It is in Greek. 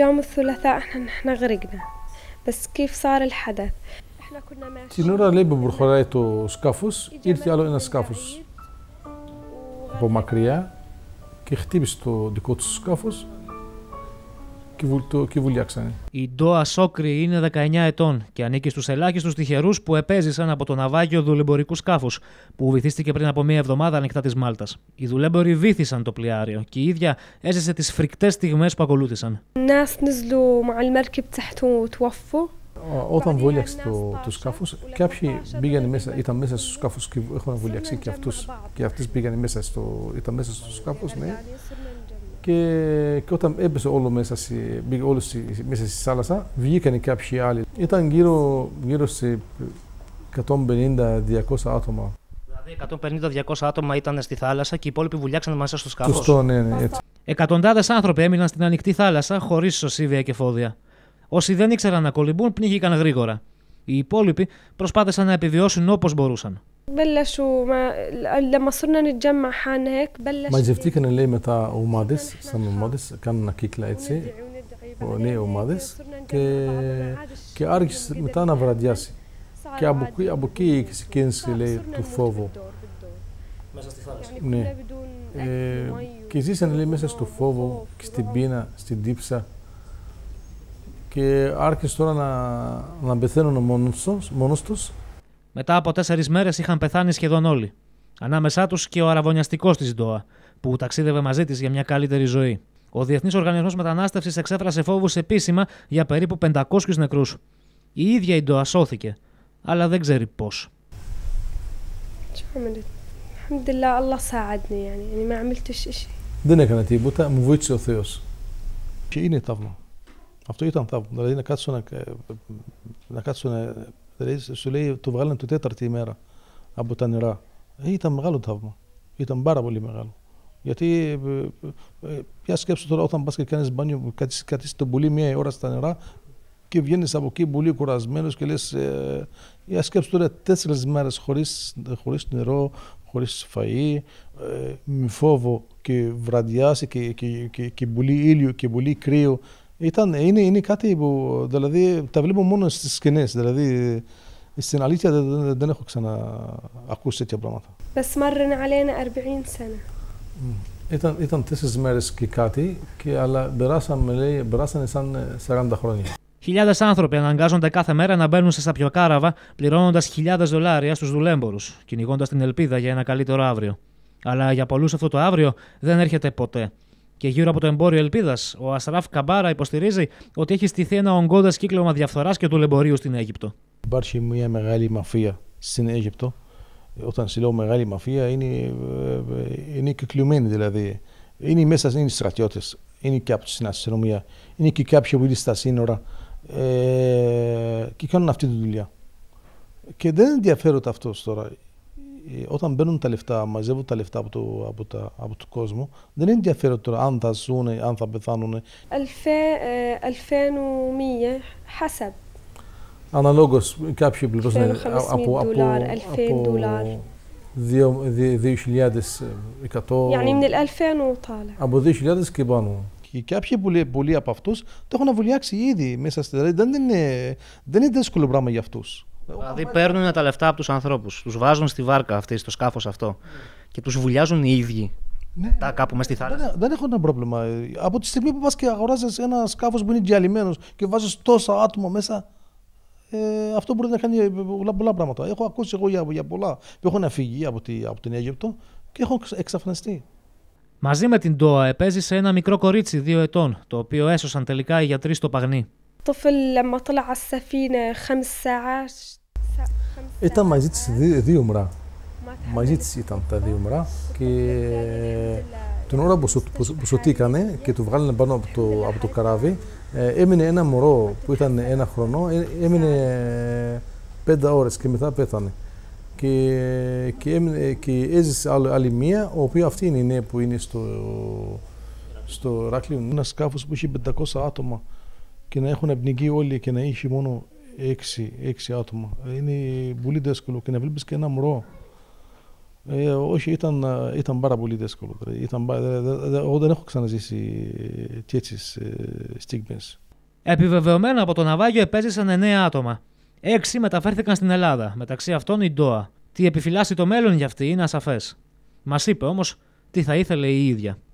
يوم الثلاثاء احنا نحن غرقنا بس كيف صار الحدث احنا كنا ماشيين تنورا ليب برخولايتو سكافوس إلتي الو إنا سكافوس بو ماكريا كي ختيبستو ديكوتو سكافوس Η Ντόα Σόκρη είναι 19 ετών και ανήκει στους ελάχιστους τυχερούς που επέζησαν από το ναυάγιο δουλεμπορικού σκάφους που βυθίστηκε πριν από μία εβδομάδα ανοιχτά της Μάλτας. Οι δουλέμποροι βύθισαν το πλοιάριο και η ίδια έζησε τις φρικτές στιγμές που ακολούθησαν. Όταν βούλιαξε το, το σκάφο, κάποιοι μπήκαν μέσα, ήταν μέσα στο σκάφο και έχουν βούλιαξει και, αυτούς. και αυτές πήγαν μέσα στο, ήταν μέσα στο σκάφο. Ναι και, και όταν έπεσε όλο μέσα, στη, μπήκε όλο μέσα στη θάλασσα, βγήκαν κάποιοι άλλοι. Ήταν γύρω, γύρω σε 150-200 άτομα. Δηλαδή 150-200 άτομα ήταν στη θάλασσα και οι υπόλοιποι βουλιάξαν μέσα στο σκάφος. Σωστό, ναι, ναι, έτσι. Εκατοντάδες άνθρωποι έμειναν στην ανοιχτή θάλασσα χωρίς σωσίβια και φόδια. Όσοι δεν ήξεραν να κολυμπούν πνίγηκαν γρήγορα. Οι υπόλοιποι προσπάθησαν να επιβιώσουν όπως μπορούσαν. بلشوا ما لما صرنا نتجمع حالنا هيك بلش ما جبتي كان اللي متاع ومادس سم مادس كان كيك لايتسي وني ومادس كي كي ارجس متانا برادياسي كي ابو كي كينس لي توفوفو Ναι. Ε, και ζήσαν λέει μέσα στο φόβο και στην πείνα, στην τύψα και άρχισε τώρα να, να πεθαίνουν μόνος τους, μόνος τους μετά από τέσσερις μέρες είχαν πεθάνει σχεδόν όλοι. Ανάμεσά τους και ο αραβωνιαστικός της Ντόα, που ταξίδευε μαζί της για μια καλύτερη ζωή. Ο Διεθνής Οργανισμός Μετανάστευσης εξέφρασε φόβους επίσημα για περίπου 500 νεκρούς. Η ίδια η Ντόα σώθηκε, αλλά δεν ξέρει πώς. Δεν έκανα τίποτα, μου βοήθησε ο Θεός. Και είναι θαύμα. Αυτό ήταν θαύμα. Δηλαδή να κάτσω να, κάτσω να σου λέει, το βγάλανε το τέταρτη ημέρα από τα νερά. ήταν μεγάλο ταύμα. Ήταν πάρα πολύ μεγάλο. Γιατί, ε, σκέψου ποια σκέψη τώρα, όταν πας και κάνεις μπάνιο, κατήσεις κατή, το πουλί μία ώρα στα νερά και βγαίνει από εκεί πολύ κουρασμένο και λες, ε, για σκέψη τώρα, τέσσερι μέρε χωρίς, χωρίς νερό, Χωρί φα, ε, με φόβο και βραδιάσει και, και, και, και πολύ ήλιο και πολύ κρύο ήταν, είναι, είναι κάτι που δηλαδή, τα βλέπω μόνο στις σκηνές. Δηλαδή, στην αλήθεια δεν, δεν έχω ακούσει τέτοια πράγματα. 40 Ήταν, ήταν τέσσερις μέρες και κάτι, και, αλλά περάσαμε, λέει, περάσανε σαν 40 ε, χρόνια. Χιλιάδες άνθρωποι αναγκάζονται κάθε μέρα να μπαίνουν σε σαπιοκάραβα, πληρώνοντας χιλιάδες δολάρια στους δουλέμπορους, κυνηγώντας την ελπίδα για ένα καλύτερο αύριο. Αλλά για πολλούς αυτό το αύριο δεν έρχεται ποτέ. Και γύρω από το εμπόριο Ελπίδας, ο Ασράφ Καμπάρα υποστηρίζει ότι έχει στηθεί ένα ογκώδε κύκλωμα διαφθοράς και του λεμπορίου στην Αίγυπτο. Υπάρχει μια μεγάλη μαφία στην Αίγυπτο. Όταν σε λέω μεγάλη μαφία, είναι, ε, ε, είναι κυκλωμένη δηλαδή. Είναι μέσα, είναι στρατιώτες, είναι και από την αστυνομία, είναι και κάποιοι που είναι στα σύνορα ε, και κάνουν αυτή τη δουλειά. Και δεν ενδιαφέρονται αυτός τώρα. Ε, όταν μπαίνουν τα λεφτά, μαζεύουν τα λεφτά από το, από τα, από τον κόσμο, δεν είναι ενδιαφέρον τώρα αν θα ζουν, αν θα πεθάνουν. Ε, μία, حسب. Αναλόγως κάποιοι πληρώσαν ναι, από, από, από 2000 2.100. Από 2.000 και πάνω. Και κάποιοι πολλοί, πολλοί από αυτούς το έχουν βουλιάξει ήδη μέσα στην δηλαδή δεν είναι δύσκολο πράγμα για αυτούς. Δηλαδή παίρνουν τα λεφτά από τους ανθρώπους, τους βάζουν στη βάρκα αυτή, στο σκάφος αυτό ναι. και τους βουλιάζουν οι ίδιοι. Ναι. Τα κάπου μες στη θάλασσα. Δεν, δεν έχω ένα πρόβλημα. Από τη στιγμή που πας και αγοράζεις ένα σκάφος που είναι διαλυμένο και βάζεις τόσα άτομα μέσα, ε, αυτό μπορεί να κάνει ε, πολλά, πολλά πράγματα. Έχω ακούσει εγώ για, για πολλά που έχουν φύγει από, τη, την Αίγυπτο και έχουν εξαφανιστεί. Μαζί με την ΤΟΑ επέζησε ένα μικρό κορίτσι δύο ετών, το οποίο έσωσαν τελικά οι γιατροί στο παγνί. Το لما طلع على السفينة خمس ήταν μαζί της δύο, μωρά. Μαζί της ήταν τα δύο μωρά και την ώρα που δηλαδή σωτήκανε και του βγάλανε πάνω από το, από το καράβι ε, έμεινε ένα μωρό που ήταν ένα χρονό, ε, έμεινε πέντε ώρες και μετά πέθανε. Και, και, έμεινε, και έζησε άλλη, άλλη μία, η οποία αυτή είναι η νέα που είναι στο, στο Ράκλειο. Ένας σκάφος που είχε 500 άτομα και να έχουν πνιγεί όλοι και να είχε μόνο έξι, έξι άτομα. Είναι πολύ δύσκολο και να βλέπεις και ένα μωρό. Ε, όχι, ήταν, ήταν πάρα πολύ δύσκολο. Ήταν, εγώ δεν έχω ξαναζήσει τέτοιε ε, στιγμές. Επιβεβαιωμένα από το ναυάγιο επέζησαν εννέα άτομα. Έξι μεταφέρθηκαν στην Ελλάδα, μεταξύ αυτών η Ντόα. Τι επιφυλάσσει το μέλλον για αυτή είναι ασαφές. Μας είπε όμως τι θα ήθελε η ίδια.